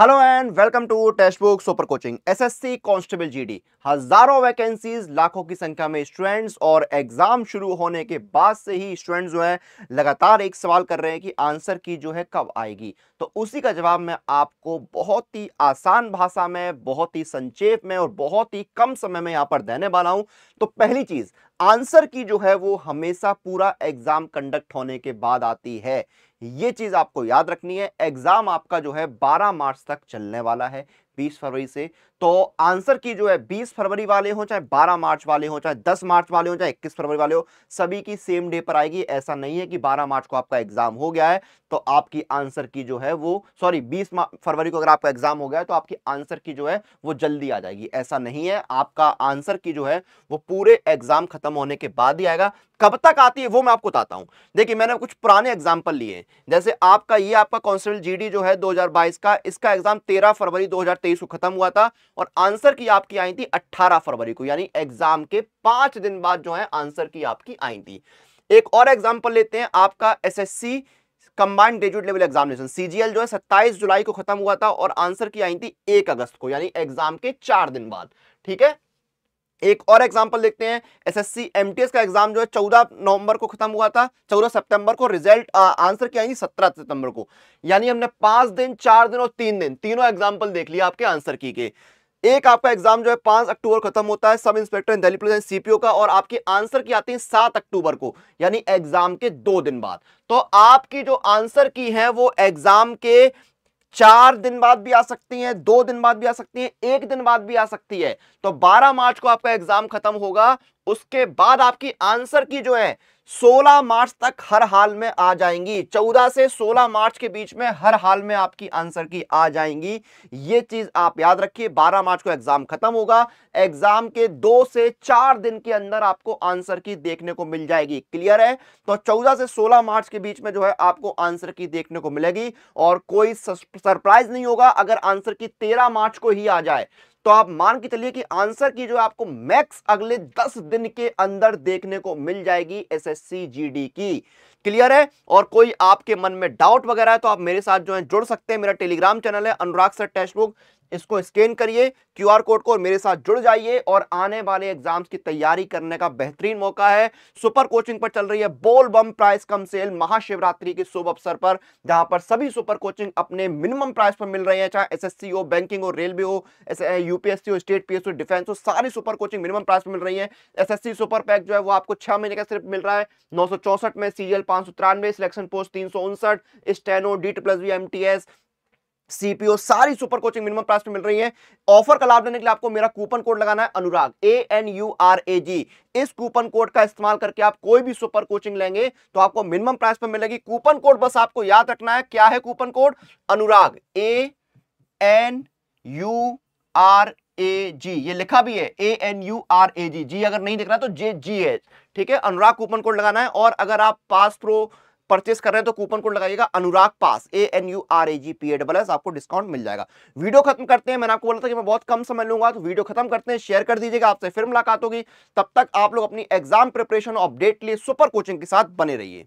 hello and welcome to test book super coaching SSC constable GD हजारों vacancies लाखों की संख्या में स्टूडेंट्स और एग्जाम शुरू होने के बाद से ही स्टूडेंट्स जो है लगातार एक सवाल कर रहे हैं कि आंसर की जो है कब आएगी तो उसी का जवाब मैं आपको बहुत ही आसान भाषा में बहुत ही संक्षेप में और बहुत ही कम समय में यहाँ पर देने वाला हूँ तो पहली चीज आंसर की जो है वो हमेशा पूरा एग्जाम कंडक्ट होने के बाद आती है ये चीज आपको याद रखनी है एग्जाम आपका जो है 12 मार्च तक चलने वाला है बीस फरवरी से तो आंसर की जो है बीस फरवरी वाले हो चाहे बारह मार्च वाले हो चाहे दस मार्च वाले हो चाहे इक्कीस फरवरी वाले हो सभी की सेम डे पर आएगी ऐसा नहीं है कि बारह मार्च को आपका एग्जाम हो गया है तो आपकी आंसर की जो है वो सॉरी बीस फरवरी को अगर आपका एग्जाम हो गया है तो आपकी आंसर की जो है वो जल्दी आ जाएगी ऐसा नहीं है आपका आंसर की जो है वो पूरे एग्जाम खत्म होने के बाद ही आएगा कब तक आती है वो मैं आपको बताता हूं देखिए मैंने कुछ पुराने एग्जाम्पल लिए जैसे आपका ये आपका कॉन्स्टेबल जीडी जो है 2022 का इसका एग्जाम 13 फरवरी 2023 तेईस को खत्म हुआ था और आंसर की आपकी आई थी अट्ठारह फरवरी को यानी एग्जाम के पांच दिन बाद जो है आंसर की आपकी आई थी एक और एग्जाम्पल लेते हैं आपका S combined graduate level examination CGL जो है 27 जुलाई को खत्म हुआ था और आंसर की आई थी 1 अगस्त को यानी एग्जाम के चार दिन बाद ठीक है एक और एग्जाम्पल देखते हैं एसएससी एमटीएस का एग्जाम जो है चौदह नवंबर को खत्म हुआ था चौदह सितंबर को रिजल्ट आंसर क्या आई सत्रह सितंबर को यानी हमने पांच दिन चार दिन और तीन दिन तीनों एग्जाम्पल देख लिया आपके आंसर की के एक आपका एग्जाम जो है पांच अक्टूबर खत्म होता है sub inspector in Delhi police CPO का और आपकी आंसर की आती है सात अक्टूबर को यानी एग्जाम के दो दिन बाद तो आपकी जो आंसर की है वो एग्जाम के चार दिन बाद भी आ सकती हैं दो दिन बाद भी आ सकती हैं एक दिन बाद भी आ सकती है तो 12 मार्च को आपका एग्जाम खत्म होगा उसके बाद आपकी आंसर की जो है 16 मार्च तक हर हाल में आ जाएंगी 14 से 16 मार्च के बीच में हर हाल में आपकी आंसर की आ जाएंगी ये चीज आप याद रखिए 12 मार्च को एग्जाम खत्म होगा एग्जाम के दो से चार दिन के अंदर आपको आंसर की देखने को मिल जाएगी क्लियर है तो 14 से 16 मार्च के बीच में जो है आपको आंसर की देखने को मिलेगी और कोई सरप्राइज नहीं होगा अगर आंसर की तेरह मार्च को ही आ जाए तो आप मान के चलिए कि आंसर की जो आपको मैक्स अगले दस दिन के अंदर देखने को मिल जाएगी एसएससी जीडी की क्लियर है और कोई आपके मन में डाउट वगैरह है तो आप मेरे साथ जो है जुड़ सकते हैं मेरा टेलीग्राम चैनल है अनुराग सर टेक्स्ट इसको स्कैन करिए क्यूआर कोड को मेरे साथ जुड़ जाइए और आने वाले एग्जाम्स की तैयारी करने का बेहतरीन मौका है सुपर कोचिंग पर चल रही है बोल बम प्राइस कम सेल महाशिवरात्रि के शुभ अवसर पर जहां पर सभी सुपर कोचिंग अपने मिनिमम प्राइस पर मिल रहे हैं चाहे एसएससी हो बैंकिंग हो रेलवे हो यूपीएससी हो स्टेट एस हो डिफेंस हो सारी सुपर कोचिंग मिनिमम प्राइस पर मिल रही है सी सुपर पैक जो है वो आपको छह महीने का सिर्फ मिल रहा है नौ में सीजीएल पांच सौ तिरानवे सिलेक्शन पोस्ट तीन सौ उनसठ steno D T plus V M T S CPO सारी सुपर कोचिंग मिनिमम प्राइस में मिल रही है ऑफर का लाभ लेने के लिए आपको मेरा कूपन कोड लगाना है Anurag A N U R A G इस कूपन कोड का इस्तेमाल करके आप कोई भी सुपर कोचिंग लेंगे तो आपको मिनिमम प्राइस पर मिलेगी कूपन कोड बस आपको याद रखना है क्या है coupon code Anurag A N U R A G ये लिखा भी है A N U R A G G अगर नहीं दिख रहा तो जे जी एच ठीक है अनुराग कूपन कोड लगाना है और अगर आप पास प्रो परचेस कर रहे हैं तो कूपन कोड लगाइएगा Anurag pass A N U R A G P A double S आपको डिस्काउंट मिल जाएगा वीडियो खत्म करते हैं मैंने आपको बोला था कि मैं बहुत कम समय लूंगा तो वीडियो खत्म करते हैं शेयर कर दीजिएगा आपसे फिर मुलाकात होगी तब तक आप लोग अपनी एग्जाम प्रिपरेशन अपडेट लिए सुपर कोचिंग के साथ बने रहिए